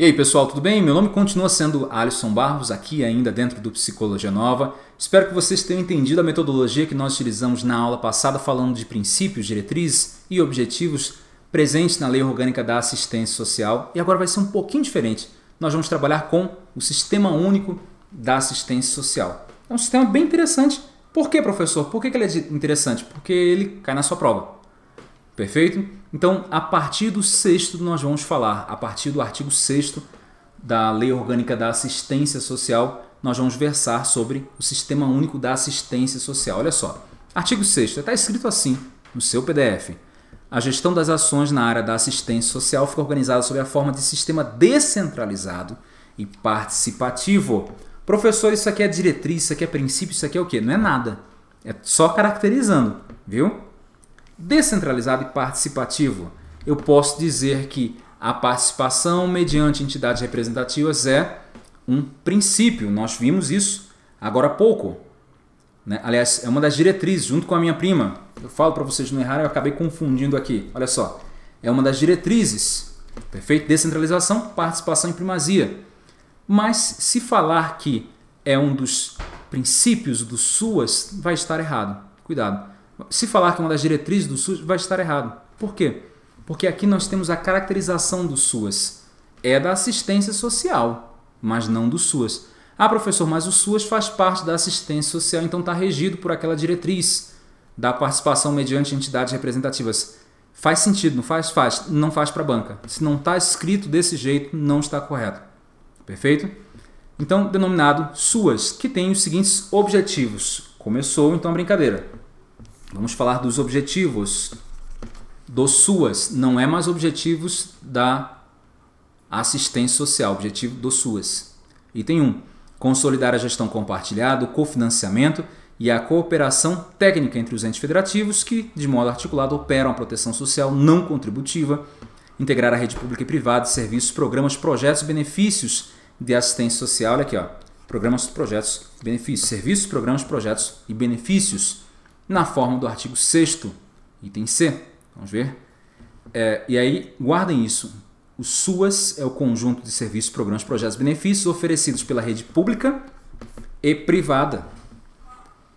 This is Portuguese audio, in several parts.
E aí pessoal, tudo bem? Meu nome continua sendo Alisson Barros, aqui ainda dentro do Psicologia Nova. Espero que vocês tenham entendido a metodologia que nós utilizamos na aula passada falando de princípios, diretrizes e objetivos presentes na Lei Orgânica da Assistência Social. E agora vai ser um pouquinho diferente. Nós vamos trabalhar com o Sistema Único da Assistência Social. É um sistema bem interessante. Por que, professor? Por que ele é interessante? Porque ele cai na sua prova. Perfeito? Então, a partir do sexto, nós vamos falar, a partir do artigo 6 da Lei Orgânica da Assistência Social, nós vamos versar sobre o Sistema Único da Assistência Social. Olha só, artigo 6 está escrito assim no seu PDF. A gestão das ações na área da assistência social fica organizada sob a forma de sistema descentralizado e participativo. Professor, isso aqui é diretriz, isso aqui é princípio, isso aqui é o quê? Não é nada. É só caracterizando, viu? Descentralizado e participativo. Eu posso dizer que a participação mediante entidades representativas é um princípio. Nós vimos isso agora há pouco. Né? Aliás, é uma das diretrizes, junto com a minha prima. Eu falo para vocês não errarem, eu acabei confundindo aqui. Olha só. É uma das diretrizes. Perfeito? Descentralização, participação e primazia. Mas se falar que é um dos princípios do SUAS, vai estar errado. Cuidado. Se falar que é uma das diretrizes do SUS, vai estar errado. Por quê? Porque aqui nós temos a caracterização do SUS É da assistência social, mas não do SUS. Ah, professor, mas o SUS faz parte da assistência social, então está regido por aquela diretriz da participação mediante entidades representativas. Faz sentido, não faz? Faz. Não faz para a banca. Se não está escrito desse jeito, não está correto. Perfeito? Então, denominado SUAS, que tem os seguintes objetivos. Começou então a brincadeira. Vamos falar dos objetivos dos SUAS, não é mais objetivos da assistência social, objetivo dos SUAS. Item 1. Consolidar a gestão compartilhada, o cofinanciamento e a cooperação técnica entre os entes federativos que, de modo articulado, operam a proteção social não contributiva, integrar a rede pública e privada, serviços, programas, projetos, benefícios de assistência social. Olha aqui, ó. Programas, projetos, benefícios. Serviços, programas, projetos e benefícios na forma do artigo 6 item C. Vamos ver? É, e aí, guardem isso. O SUAS é o conjunto de serviços, programas, projetos e benefícios oferecidos pela rede pública e privada.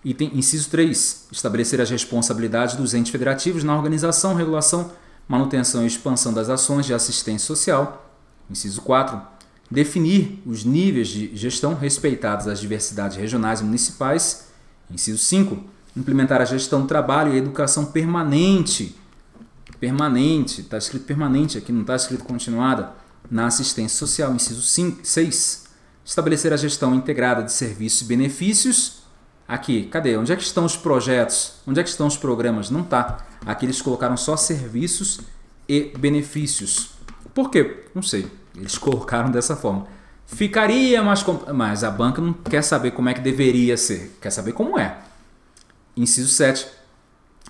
Item inciso 3. Estabelecer as responsabilidades dos entes federativos na organização, regulação, manutenção e expansão das ações de assistência social. Inciso 4. Definir os níveis de gestão respeitados às diversidades regionais e municipais. Inciso 5 implementar a gestão do trabalho e a educação permanente. Permanente, está escrito permanente aqui, não está escrito continuada. Na assistência social, inciso 6. Estabelecer a gestão integrada de serviços e benefícios. Aqui, cadê? Onde é que estão os projetos? Onde é que estão os programas? Não está. Aqui eles colocaram só serviços e benefícios. Por quê? Não sei. Eles colocaram dessa forma. Ficaria mais. Mas a banca não quer saber como é que deveria ser, quer saber como é. Inciso 7.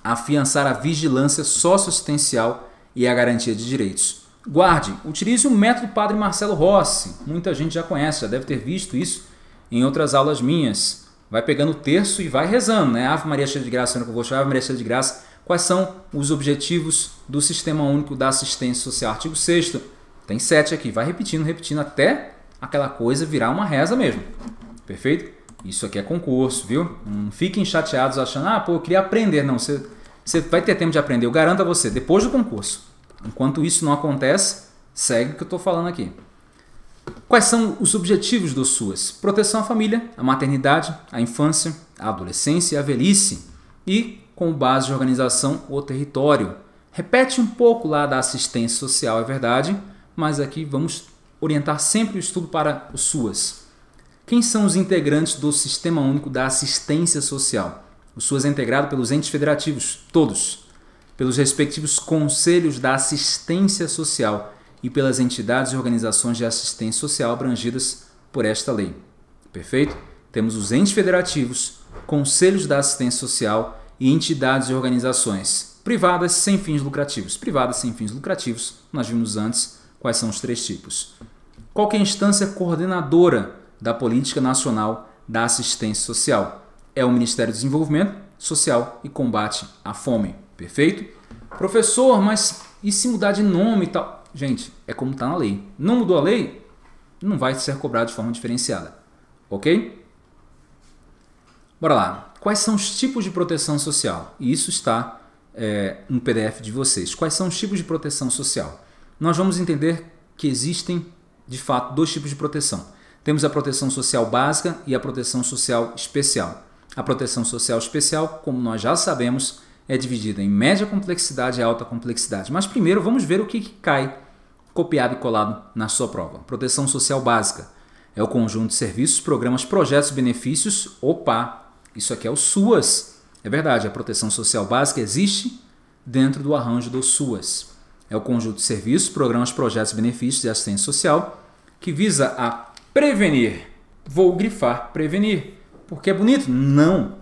Afiançar a vigilância socioassistencial e a garantia de direitos. Guarde, utilize o método Padre Marcelo Rossi. Muita gente já conhece, já deve ter visto isso em outras aulas minhas. Vai pegando o terço e vai rezando, né? Ave Maria cheia de graça, Senhor convosco, Ave Maria cheia de graça. Quais são os objetivos do Sistema Único da Assistência Social? Artigo 6 Tem 7 aqui. Vai repetindo, repetindo até aquela coisa virar uma reza mesmo. Perfeito? Isso aqui é concurso, viu? Não hum, fiquem chateados achando, ah, pô, eu queria aprender. Não, você, você vai ter tempo de aprender, eu garanto a você, depois do concurso. Enquanto isso não acontece, segue o que eu estou falando aqui. Quais são os objetivos do SUAS? Proteção à família, à maternidade, à infância, à adolescência e à velhice. E, com base de organização, o território. Repete um pouco lá da assistência social, é verdade, mas aqui vamos orientar sempre o estudo para o SUAS. Quem são os integrantes do Sistema Único da Assistência Social? O SUAS é integrado pelos entes federativos, todos, pelos respectivos conselhos da assistência social e pelas entidades e organizações de assistência social abrangidas por esta lei. Perfeito? Temos os entes federativos, conselhos da assistência social e entidades e organizações privadas sem fins lucrativos. Privadas sem fins lucrativos, nós vimos antes quais são os três tipos. Qual é a instância coordenadora da Política Nacional da Assistência Social. É o Ministério do Desenvolvimento Social e Combate à Fome. Perfeito? Professor, mas e se mudar de nome e tal? Gente, é como está na lei. Não mudou a lei? Não vai ser cobrado de forma diferenciada. Ok? Bora lá. Quais são os tipos de proteção social? E isso está é, um PDF de vocês. Quais são os tipos de proteção social? Nós vamos entender que existem, de fato, dois tipos de proteção. Temos a proteção social básica e a proteção social especial. A proteção social especial, como nós já sabemos, é dividida em média complexidade e alta complexidade. Mas primeiro vamos ver o que, que cai copiado e colado na sua prova. Proteção social básica é o conjunto de serviços, programas, projetos, benefícios. Opa, isso aqui é o SUAS. É verdade, a proteção social básica existe dentro do arranjo do SUAS. É o conjunto de serviços, programas, projetos, benefícios e assistência social que visa a Prevenir. Vou grifar prevenir. Porque é bonito? Não.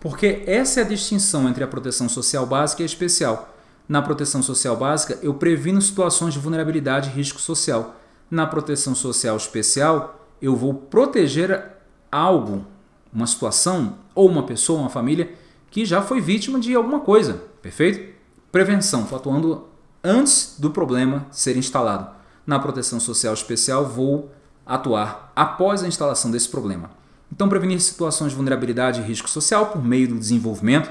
Porque essa é a distinção entre a proteção social básica e a especial. Na proteção social básica, eu previno situações de vulnerabilidade e risco social. Na proteção social especial, eu vou proteger algo, uma situação ou uma pessoa, uma família que já foi vítima de alguma coisa, perfeito? Prevenção, atuando antes do problema ser instalado. Na proteção social especial, vou atuar após a instalação desse problema. Então, prevenir situações de vulnerabilidade e risco social por meio do desenvolvimento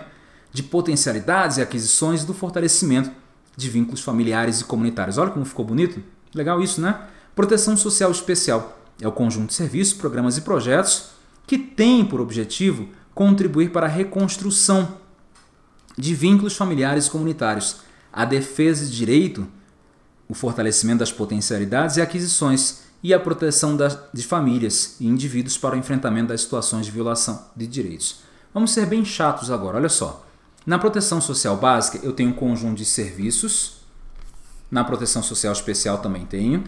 de potencialidades e aquisições e do fortalecimento de vínculos familiares e comunitários. Olha como ficou bonito. Legal isso, né? Proteção social especial é o conjunto de serviços, programas e projetos que tem por objetivo contribuir para a reconstrução de vínculos familiares e comunitários, a defesa de direito, o fortalecimento das potencialidades e aquisições e a proteção das, de famílias e indivíduos para o enfrentamento das situações de violação de direitos. Vamos ser bem chatos agora, olha só. Na proteção social básica, eu tenho um conjunto de serviços. Na proteção social especial também tenho.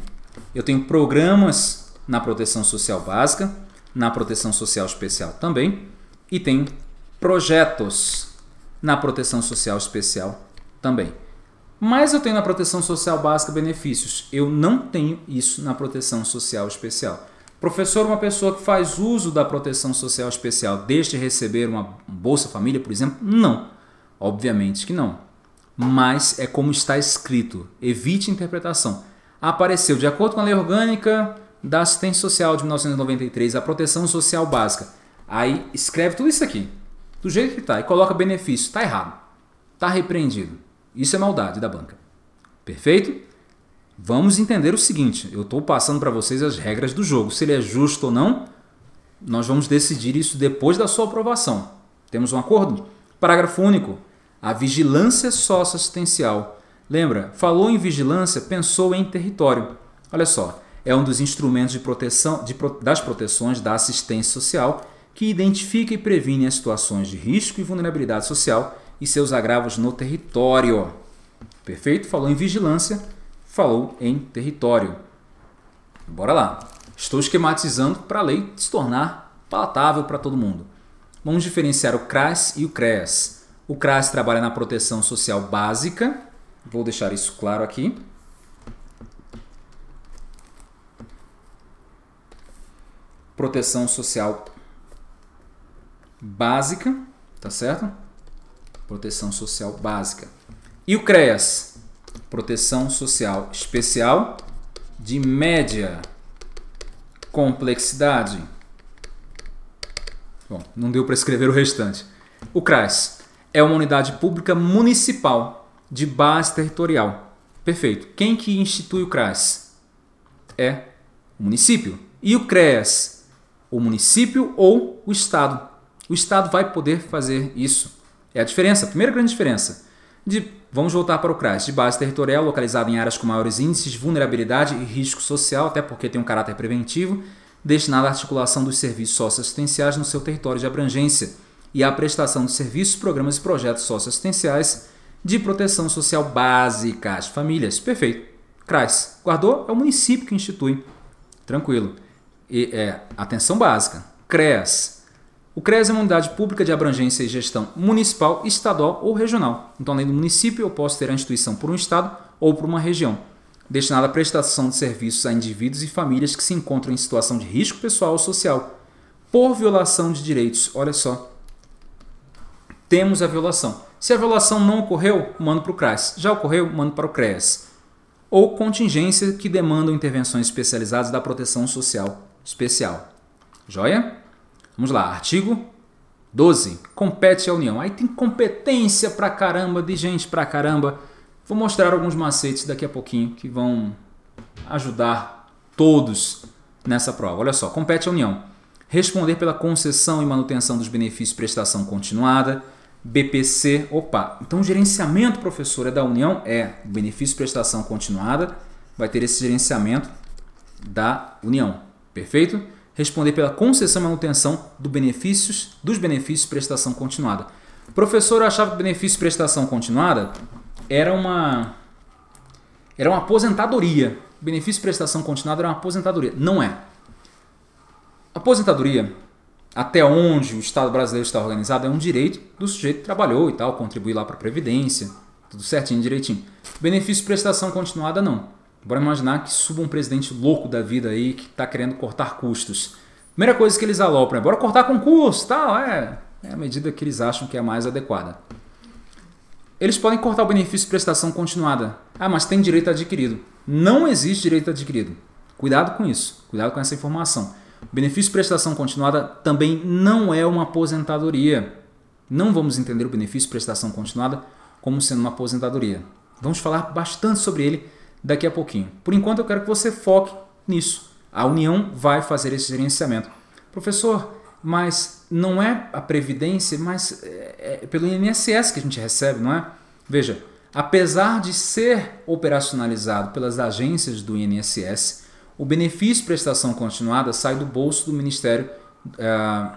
Eu tenho programas na proteção social básica, na proteção social especial também, e tenho projetos na proteção social especial também. Mas eu tenho na proteção social básica benefícios. Eu não tenho isso na proteção social especial. Professor, uma pessoa que faz uso da proteção social especial deixa de receber uma Bolsa Família, por exemplo? Não. Obviamente que não. Mas é como está escrito. Evite interpretação. Apareceu, de acordo com a Lei Orgânica da Assistência Social de 1993, a proteção social básica. Aí escreve tudo isso aqui, do jeito que está, e coloca benefício. Está errado. Está repreendido. Isso é maldade da banca. Perfeito? Vamos entender o seguinte: eu estou passando para vocês as regras do jogo. Se ele é justo ou não, nós vamos decidir isso depois da sua aprovação. Temos um acordo? Parágrafo único. A vigilância assistencial. Lembra? Falou em vigilância, pensou em território. Olha só, é um dos instrumentos de proteção de, das proteções da assistência social que identifica e previne as situações de risco e vulnerabilidade social e seus agravos no território. Perfeito? Falou em vigilância, falou em território. Bora lá. Estou esquematizando para a lei se tornar palatável para todo mundo. Vamos diferenciar o CRAS e o Cres. O CRAS trabalha na proteção social básica. Vou deixar isso claro aqui. Proteção social básica, tá certo? proteção social básica. E o CREAS, proteção social especial de média complexidade. Bom, não deu para escrever o restante. O CRAS é uma unidade pública municipal de base territorial. Perfeito. Quem que institui o CRAS? É o município. E o CREAS? O município ou o Estado? O Estado vai poder fazer isso. É a diferença, a primeira grande diferença. De, vamos voltar para o CRAS, de base territorial, localizado em áreas com maiores índices de vulnerabilidade e risco social, até porque tem um caráter preventivo, destinado à articulação dos serviços socioassistenciais no seu território de abrangência e à prestação de serviços, programas e projetos socioassistenciais de proteção social básica às famílias. Perfeito. CRAS. Guardou? É o município que institui. Tranquilo. E, é, atenção básica. CREAS o CREAS é uma unidade pública de abrangência e gestão municipal, estadual ou regional. Então, além do município, eu posso ter a instituição por um estado ou por uma região, destinada à prestação de serviços a indivíduos e famílias que se encontram em situação de risco pessoal ou social, por violação de direitos. Olha só. Temos a violação. Se a violação não ocorreu, mando para o CRES. Já ocorreu, mando para o CREAS. Ou contingência que demandam intervenções especializadas da proteção social especial. Joia? Vamos lá, artigo 12. Compete à União. Aí tem competência pra caramba, de gente pra caramba. Vou mostrar alguns macetes daqui a pouquinho que vão ajudar todos nessa prova. Olha só, compete à União. Responder pela concessão e manutenção dos benefícios prestação continuada, BPC, opa. Então, gerenciamento, professor, é da União? É. Benefício benefício prestação continuada vai ter esse gerenciamento da União. Perfeito? responder pela concessão e manutenção do benefícios, dos benefícios de prestação continuada. O professor achava que benefício de prestação continuada era uma era uma aposentadoria. Benefício de prestação continuada era uma aposentadoria. Não é. Aposentadoria, até onde o Estado brasileiro está organizado, é um direito do sujeito que trabalhou e tal, contribuir lá para a Previdência, tudo certinho, direitinho. Benefício de prestação continuada, não. Bora imaginar que suba um presidente louco da vida aí que está querendo cortar custos. Primeira coisa que eles alopram é bora cortar concurso, tal, é, é a medida que eles acham que é mais adequada. Eles podem cortar o benefício de prestação continuada. Ah, mas tem direito adquirido. Não existe direito adquirido. Cuidado com isso, cuidado com essa informação. O benefício de prestação continuada também não é uma aposentadoria. Não vamos entender o benefício de prestação continuada como sendo uma aposentadoria. Vamos falar bastante sobre ele daqui a pouquinho. Por enquanto, eu quero que você foque nisso. A União vai fazer esse gerenciamento. Professor, mas não é a Previdência, mas é, é pelo INSS que a gente recebe, não é? Veja, apesar de ser operacionalizado pelas agências do INSS, o benefício prestação continuada sai do bolso do Ministério é,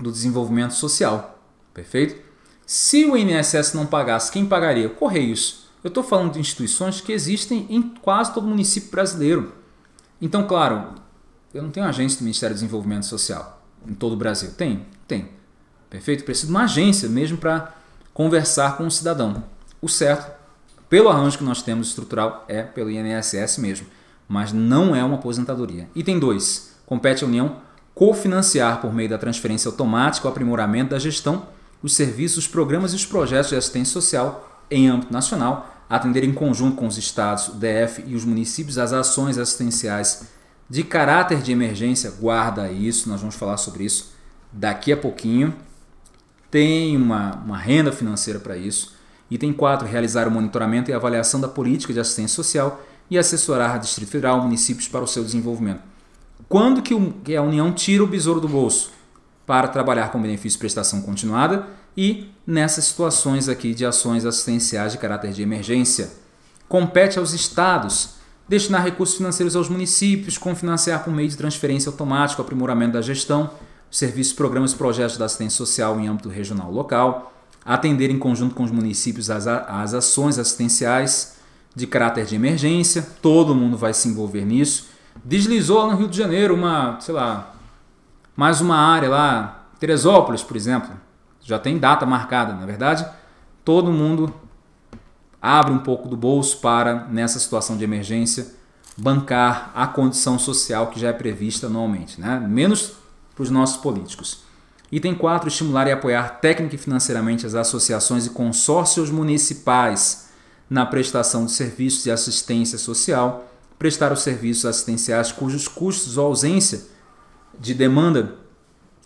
do Desenvolvimento Social. Perfeito? Se o INSS não pagasse, quem pagaria? Correios. Eu estou falando de instituições que existem em quase todo município brasileiro. Então, claro, eu não tenho agência do Ministério do Desenvolvimento Social em todo o Brasil. Tem? Tem. Perfeito? Preciso de uma agência mesmo para conversar com o cidadão. O certo, pelo arranjo que nós temos estrutural, é pelo INSS mesmo. Mas não é uma aposentadoria. Item 2. Compete à União cofinanciar, por meio da transferência automática, o aprimoramento da gestão, os serviços, os programas e os projetos de assistência social em âmbito nacional atender em conjunto com os estados, o DF e os municípios as ações assistenciais de caráter de emergência. Guarda isso, nós vamos falar sobre isso daqui a pouquinho. Tem uma, uma renda financeira para isso. Item 4. Realizar o monitoramento e avaliação da política de assistência social e assessorar a Distrito Federal, municípios para o seu desenvolvimento. Quando que, que a União tira o besouro do bolso para trabalhar com benefício de prestação continuada e nessas situações aqui de ações assistenciais de caráter de emergência. Compete aos estados destinar recursos financeiros aos municípios, confinanciar por meio de transferência automática o aprimoramento da gestão, serviços, programas e projetos da assistência social em âmbito regional local, atender em conjunto com os municípios as, as ações assistenciais de caráter de emergência, todo mundo vai se envolver nisso. Deslizou lá no Rio de Janeiro uma, sei lá, mais uma área lá, Teresópolis, por exemplo, já tem data marcada, na é verdade, todo mundo abre um pouco do bolso para, nessa situação de emergência, bancar a condição social que já é prevista anualmente, né? menos para os nossos políticos. Item 4, estimular e apoiar técnica e financeiramente as associações e consórcios municipais na prestação de serviços de assistência social, prestar os serviços assistenciais cujos custos ou ausência de demanda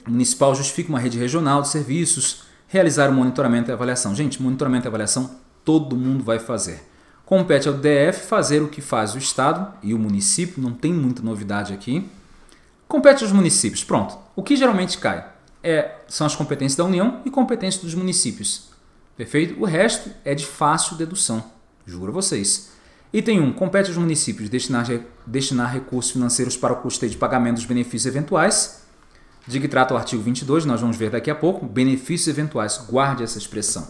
municipal justifica uma rede regional de serviços, realizar o monitoramento e avaliação. Gente, monitoramento e avaliação todo mundo vai fazer. Compete ao DF fazer o que faz o Estado e o município, não tem muita novidade aqui. Compete aos municípios, pronto. O que geralmente cai é, são as competências da União e competências dos municípios. Perfeito? O resto é de fácil dedução, juro a vocês. Item 1. Compete aos municípios destinar, destinar recursos financeiros para o custeio de pagamento dos benefícios eventuais de que trata o artigo 22, nós vamos ver daqui a pouco, benefícios eventuais. Guarde essa expressão.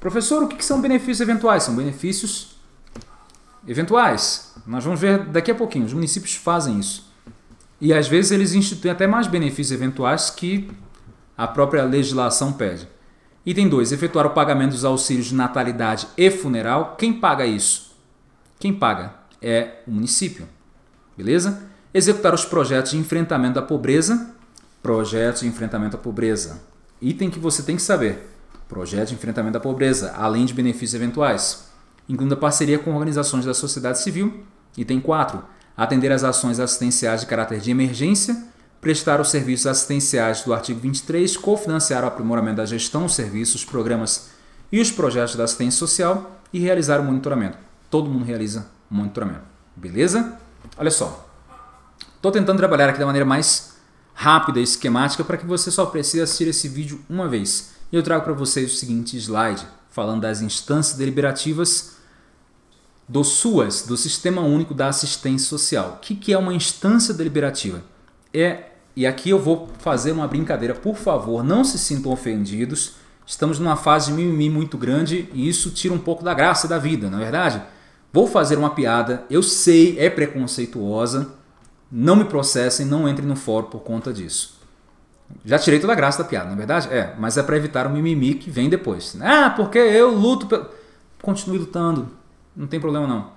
Professor, o que são benefícios eventuais? São benefícios eventuais. Nós vamos ver daqui a pouquinho. Os municípios fazem isso. E às vezes eles instituem até mais benefícios eventuais que a própria legislação pede. Item 2. Efetuar o pagamento dos auxílios de natalidade e funeral. Quem paga isso? Quem paga é o município. Beleza? Executar os projetos de enfrentamento da pobreza. Projetos de enfrentamento à pobreza. Item que você tem que saber. Projeto de enfrentamento da pobreza, além de benefícios eventuais. Incluindo a parceria com organizações da sociedade civil. Item 4. Atender as ações assistenciais de caráter de emergência. Prestar os serviços assistenciais do artigo 23. Cofinanciar o aprimoramento da gestão, os serviços, programas e os projetos da assistência social. E realizar o monitoramento. Todo mundo realiza monitoramento. Beleza? Olha só, Estou tentando trabalhar aqui da maneira mais rápida e esquemática para que você só precise assistir esse vídeo uma vez. E eu trago para vocês o seguinte slide, falando das instâncias deliberativas do SUAS, do Sistema Único da Assistência Social. O que, que é uma instância deliberativa? É, e aqui eu vou fazer uma brincadeira, por favor, não se sintam ofendidos. Estamos numa fase de mimimi muito grande e isso tira um pouco da graça da vida, não é verdade? Vou fazer uma piada, eu sei, é preconceituosa, não me processem, não entrem no fórum por conta disso. Já tirei toda a graça da piada, na é verdade? É, mas é para evitar o mimimi que vem depois. Ah, porque eu luto pelo. Continue lutando, não tem problema não.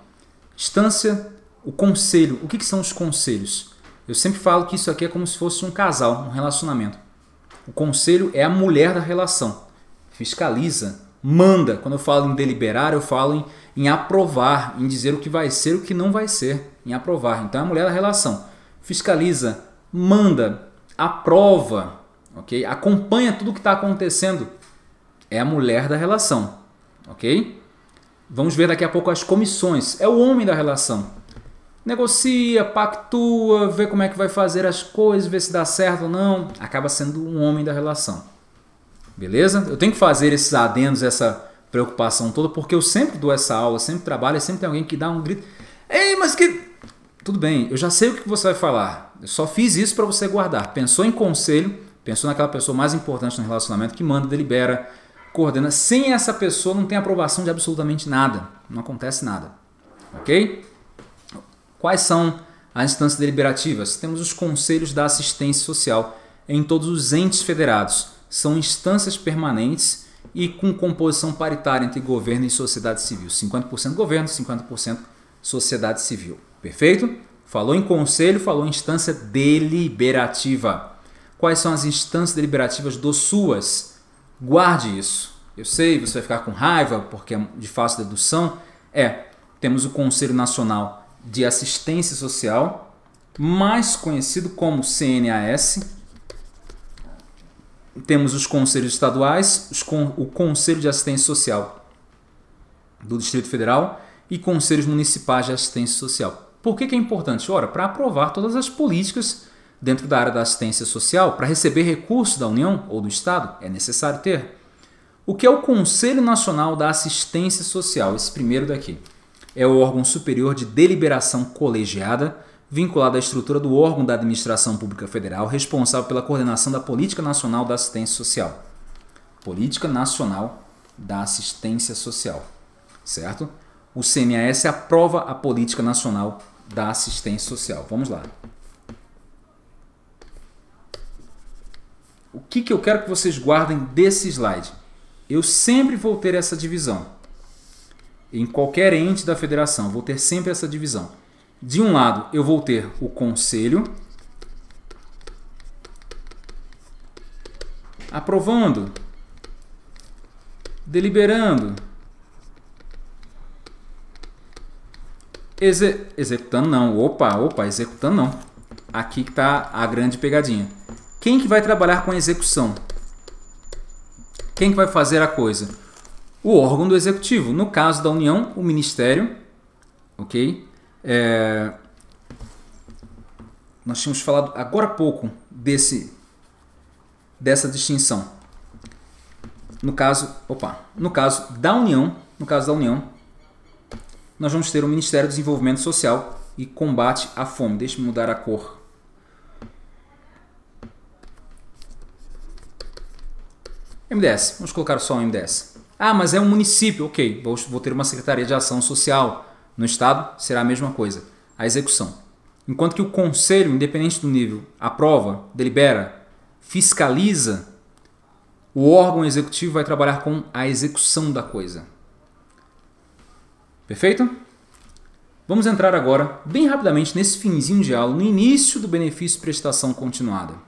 Distância, o conselho. O que, que são os conselhos? Eu sempre falo que isso aqui é como se fosse um casal, um relacionamento. O conselho é a mulher da relação. Fiscaliza, manda. Quando eu falo em deliberar, eu falo em em aprovar, em dizer o que vai ser, o que não vai ser, em aprovar. Então a mulher da relação fiscaliza, manda, aprova, ok? Acompanha tudo o que está acontecendo. É a mulher da relação, ok? Vamos ver daqui a pouco as comissões. É o homem da relação. Negocia, pactua, vê como é que vai fazer as coisas, vê se dá certo ou não. Acaba sendo um homem da relação. Beleza? Eu tenho que fazer esses adendos, essa preocupação toda, porque eu sempre dou essa aula, sempre trabalho, e sempre tem alguém que dá um grito. Ei, mas que. Tudo bem, eu já sei o que você vai falar. Eu só fiz isso para você guardar. Pensou em conselho, pensou naquela pessoa mais importante no relacionamento que manda, delibera, coordena. Sem essa pessoa não tem aprovação de absolutamente nada. Não acontece nada. Ok? Quais são as instâncias deliberativas? Temos os conselhos da assistência social em todos os entes federados. São instâncias permanentes e com composição paritária entre governo e sociedade civil. 50% governo, 50% sociedade civil. Perfeito? Falou em conselho, falou em instância deliberativa. Quais são as instâncias deliberativas do SUAS? Guarde isso. Eu sei, você vai ficar com raiva porque é de fácil dedução. É, temos o Conselho Nacional de Assistência Social, mais conhecido como CNAS, temos os conselhos estaduais, os con o Conselho de Assistência Social do Distrito Federal e conselhos municipais de assistência social. Por que, que é importante? Ora, para aprovar todas as políticas dentro da área da assistência social, para receber recursos da União ou do Estado, é necessário ter. O que é o Conselho Nacional da Assistência Social? Esse primeiro daqui. É o órgão superior de deliberação colegiada vinculado à estrutura do órgão da Administração Pública Federal responsável pela coordenação da Política Nacional da Assistência Social. Política Nacional da Assistência Social, certo? O CMAS aprova a Política Nacional da Assistência Social. Vamos lá. O que, que eu quero que vocês guardem desse slide? Eu sempre vou ter essa divisão. Em qualquer ente da federação, vou ter sempre essa divisão de um lado, eu vou ter o conselho aprovando, deliberando, exe executando não, opa, opa, executando não. Aqui que está a grande pegadinha. Quem que vai trabalhar com a execução? Quem que vai fazer a coisa? O órgão do executivo, no caso da União, o Ministério, ok? É, nós tínhamos falado agora há pouco desse, dessa distinção. No caso, opa, no caso da União, no caso da União, nós vamos ter o Ministério do Desenvolvimento Social e Combate à Fome. Deixa eu mudar a cor. MDS, vamos colocar só o MDS. Ah, mas é um município, ok, vou, vou ter uma Secretaria de Ação Social, no Estado, será a mesma coisa, a execução. Enquanto que o Conselho, independente do nível, aprova, delibera, fiscaliza, o órgão executivo vai trabalhar com a execução da coisa. Perfeito? Vamos entrar agora, bem rapidamente, nesse finzinho de aula, no início do benefício prestação continuada. O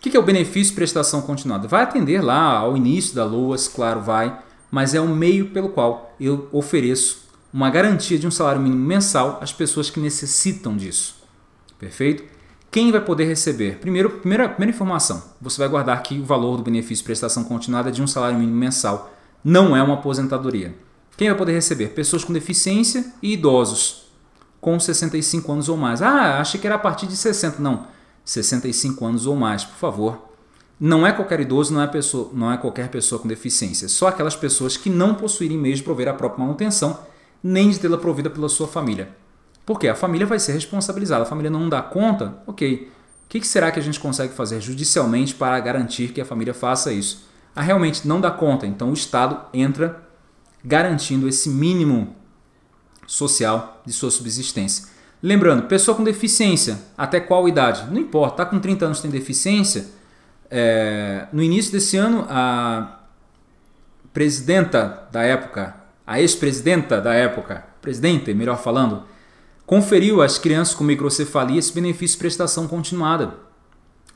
que é o benefício prestação continuada? Vai atender lá ao início da LOAS, claro, vai, mas é o meio pelo qual eu ofereço uma garantia de um salário mínimo mensal às pessoas que necessitam disso. Perfeito? Quem vai poder receber? Primeiro, primeira, primeira informação: você vai guardar que o valor do benefício de prestação continuada de um salário mínimo mensal não é uma aposentadoria. Quem vai poder receber? Pessoas com deficiência e idosos com 65 anos ou mais. Ah, achei que era a partir de 60. Não, 65 anos ou mais, por favor. Não é qualquer idoso, não é, pessoa, não é qualquer pessoa com deficiência. Só aquelas pessoas que não possuírem meios de prover a própria manutenção nem de tê-la provida pela sua família. Porque a família vai ser responsabilizada, a família não dá conta, ok. O que, que será que a gente consegue fazer judicialmente para garantir que a família faça isso? Ah, realmente não dá conta, então o Estado entra garantindo esse mínimo social de sua subsistência. Lembrando, pessoa com deficiência, até qual idade? Não importa, está com 30 anos tem deficiência. É, no início desse ano, a presidenta da época, a ex-presidenta da época, presidente, melhor falando, conferiu às crianças com microcefalia esse benefício de prestação continuada.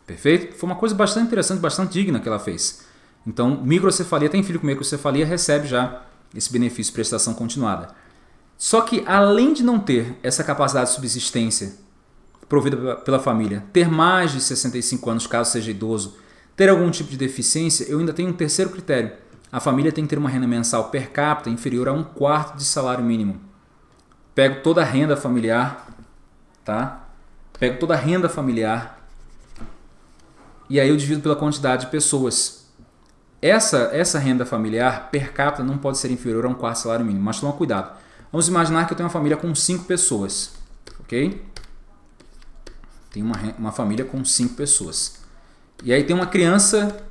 Perfeito? Foi uma coisa bastante interessante, bastante digna que ela fez. Então, microcefalia, tem filho com microcefalia, recebe já esse benefício de prestação continuada. Só que, além de não ter essa capacidade de subsistência provida pela família, ter mais de 65 anos caso seja idoso, ter algum tipo de deficiência, eu ainda tenho um terceiro critério a família tem que ter uma renda mensal per capita inferior a um quarto de salário mínimo. Pego toda a renda familiar, tá? Pego toda a renda familiar e aí eu divido pela quantidade de pessoas. Essa, essa renda familiar per capita não pode ser inferior a um quarto de salário mínimo, mas toma cuidado. Vamos imaginar que eu tenho uma família com cinco pessoas, ok? Tem uma, uma família com cinco pessoas. E aí tem uma criança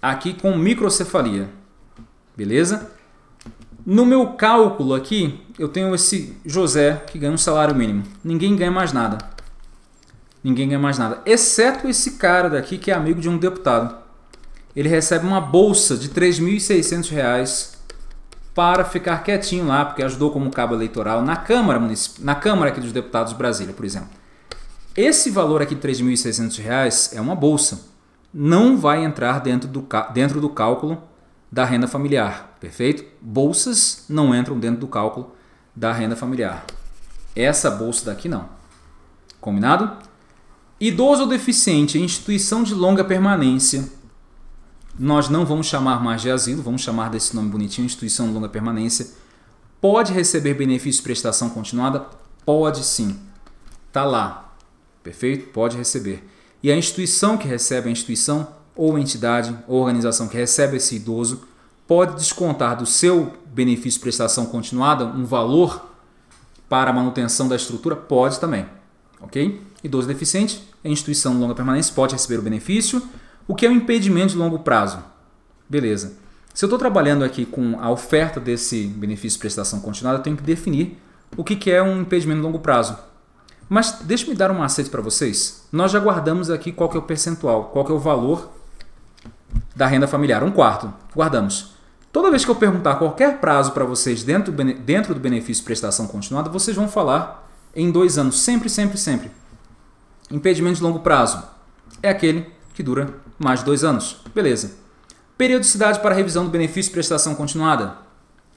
aqui com microcefalia. Beleza? No meu cálculo aqui, eu tenho esse José que ganha um salário mínimo. Ninguém ganha mais nada. Ninguém ganha mais nada. Exceto esse cara daqui que é amigo de um deputado. Ele recebe uma bolsa de R$ reais para ficar quietinho lá, porque ajudou como cabo eleitoral na Câmara Municipal, na Câmara aqui dos Deputados de Brasília, por exemplo. Esse valor aqui de R$ reais é uma bolsa não vai entrar dentro do, dentro do cálculo da renda familiar, perfeito? Bolsas não entram dentro do cálculo da renda familiar. Essa bolsa daqui não. Combinado? Idoso ou deficiente, instituição de longa permanência. Nós não vamos chamar mais de asilo, vamos chamar desse nome bonitinho, instituição de longa permanência. Pode receber benefício de prestação continuada? Pode sim. Tá lá. Perfeito? Pode receber. E a instituição que recebe a instituição, ou entidade, ou organização que recebe esse idoso, pode descontar do seu benefício prestação continuada um valor para a manutenção da estrutura? Pode também. Ok? Idoso deficiente, a instituição de longa permanência pode receber o benefício. O que é o um impedimento de longo prazo? Beleza. Se eu estou trabalhando aqui com a oferta desse benefício prestação continuada, eu tenho que definir o que é um impedimento de longo prazo. Mas deixe-me dar um macete para vocês. Nós já guardamos aqui qual que é o percentual, qual que é o valor da renda familiar, um quarto. Guardamos. Toda vez que eu perguntar qualquer prazo para vocês dentro do, dentro do benefício de prestação continuada, vocês vão falar em dois anos, sempre, sempre, sempre. Impedimento de longo prazo é aquele que dura mais de dois anos. Beleza. Periodicidade para revisão do benefício de prestação continuada.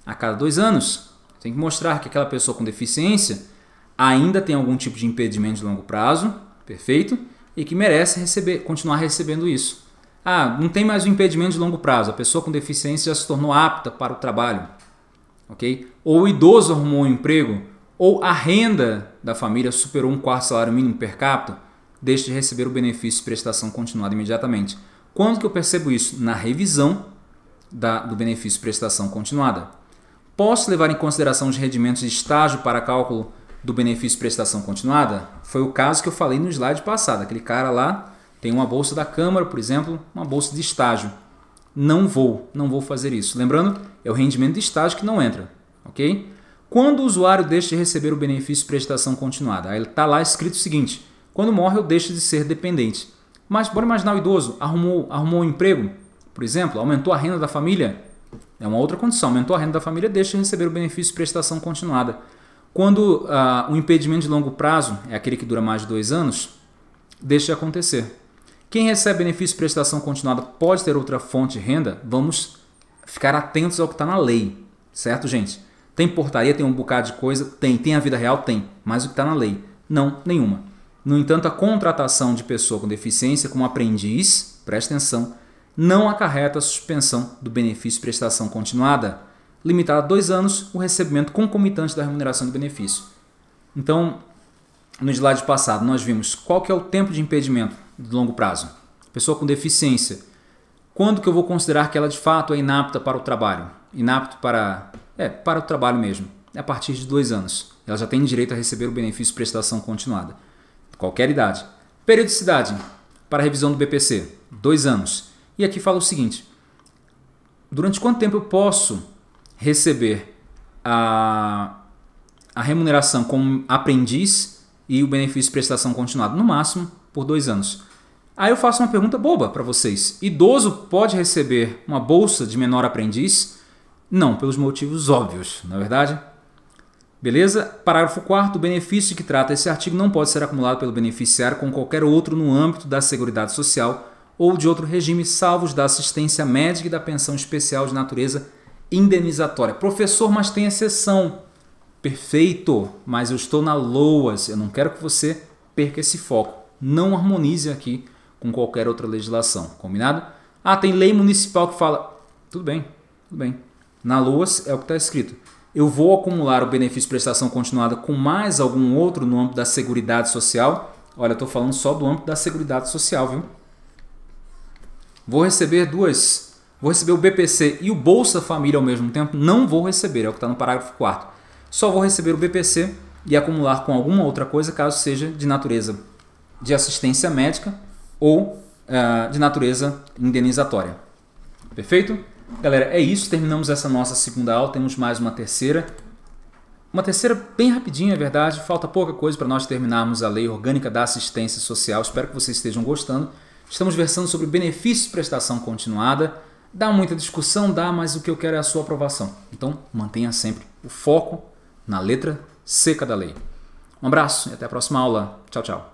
A cada dois anos, tem que mostrar que aquela pessoa com deficiência ainda tem algum tipo de impedimento de longo prazo, perfeito? E que merece receber, continuar recebendo isso. Ah, não tem mais o um impedimento de longo prazo, a pessoa com deficiência já se tornou apta para o trabalho, ok? Ou o idoso arrumou um emprego, ou a renda da família superou um quarto salário mínimo per capita, deixa de receber o benefício de prestação continuada imediatamente. Quando que eu percebo isso? Na revisão da, do benefício de prestação continuada. Posso levar em consideração os rendimentos de estágio para cálculo do benefício prestação continuada foi o caso que eu falei no slide passado. Aquele cara lá tem uma bolsa da Câmara, por exemplo, uma bolsa de estágio. Não vou, não vou fazer isso. Lembrando, é o rendimento de estágio que não entra, ok? Quando o usuário deixa de receber o benefício prestação continuada? Aí está lá escrito o seguinte, quando morre eu deixo de ser dependente. Mas bora imaginar o idoso, arrumou, arrumou um emprego, por exemplo, aumentou a renda da família, é uma outra condição, aumentou a renda da família, deixa de receber o benefício prestação continuada. Quando o ah, impedimento de longo prazo, é aquele que dura mais de dois anos, deixa de acontecer. Quem recebe benefício de prestação continuada pode ter outra fonte de renda, vamos ficar atentos ao que está na lei, certo, gente? Tem portaria, tem um bocado de coisa? Tem. Tem a vida real? Tem. Mas o que está na lei? Não, nenhuma. No entanto, a contratação de pessoa com deficiência como aprendiz, presta atenção, não acarreta a suspensão do benefício de prestação continuada Limitado a dois anos o recebimento concomitante da remuneração de benefício. Então, no slide passado, nós vimos qual que é o tempo de impedimento de longo prazo. Pessoa com deficiência, quando que eu vou considerar que ela de fato é inapta para o trabalho? Inapto para, é, para o trabalho mesmo. É a partir de dois anos. Ela já tem direito a receber o benefício de prestação continuada. Qualquer idade. Periodicidade para a revisão do BPC, dois anos. E aqui fala o seguinte: durante quanto tempo eu posso receber a, a remuneração como aprendiz e o benefício de prestação continuada no máximo por dois anos. Aí eu faço uma pergunta boba para vocês: idoso pode receber uma bolsa de menor aprendiz? Não, pelos motivos óbvios, na é verdade? Beleza? Parágrafo 4. O benefício que trata esse artigo não pode ser acumulado pelo beneficiário com qualquer outro no âmbito da Seguridade Social ou de outro regime, salvos da assistência médica e da pensão especial de natureza indenizatória. Professor, mas tem exceção. Perfeito, mas eu estou na LOAS. Eu não quero que você perca esse foco. Não harmonize aqui com qualquer outra legislação, combinado? Ah, tem lei municipal que fala. Tudo bem, tudo bem. Na LOAS é o que está escrito. Eu vou acumular o benefício de prestação continuada com mais algum outro no âmbito da Seguridade Social. Olha, eu estou falando só do âmbito da Seguridade Social, viu? Vou receber duas Vou receber o BPC e o Bolsa Família ao mesmo tempo? Não vou receber, é o que está no parágrafo 4. Só vou receber o BPC e acumular com alguma outra coisa, caso seja de natureza de assistência médica ou uh, de natureza indenizatória. Perfeito? Galera, é isso. Terminamos essa nossa segunda aula. Temos mais uma terceira. Uma terceira bem rapidinha, é verdade. Falta pouca coisa para nós terminarmos a Lei Orgânica da Assistência Social. Espero que vocês estejam gostando. Estamos versando sobre benefícios de prestação continuada Dá muita discussão, dá, mas o que eu quero é a sua aprovação. Então, mantenha sempre o foco na letra seca da lei. Um abraço e até a próxima aula. Tchau, tchau.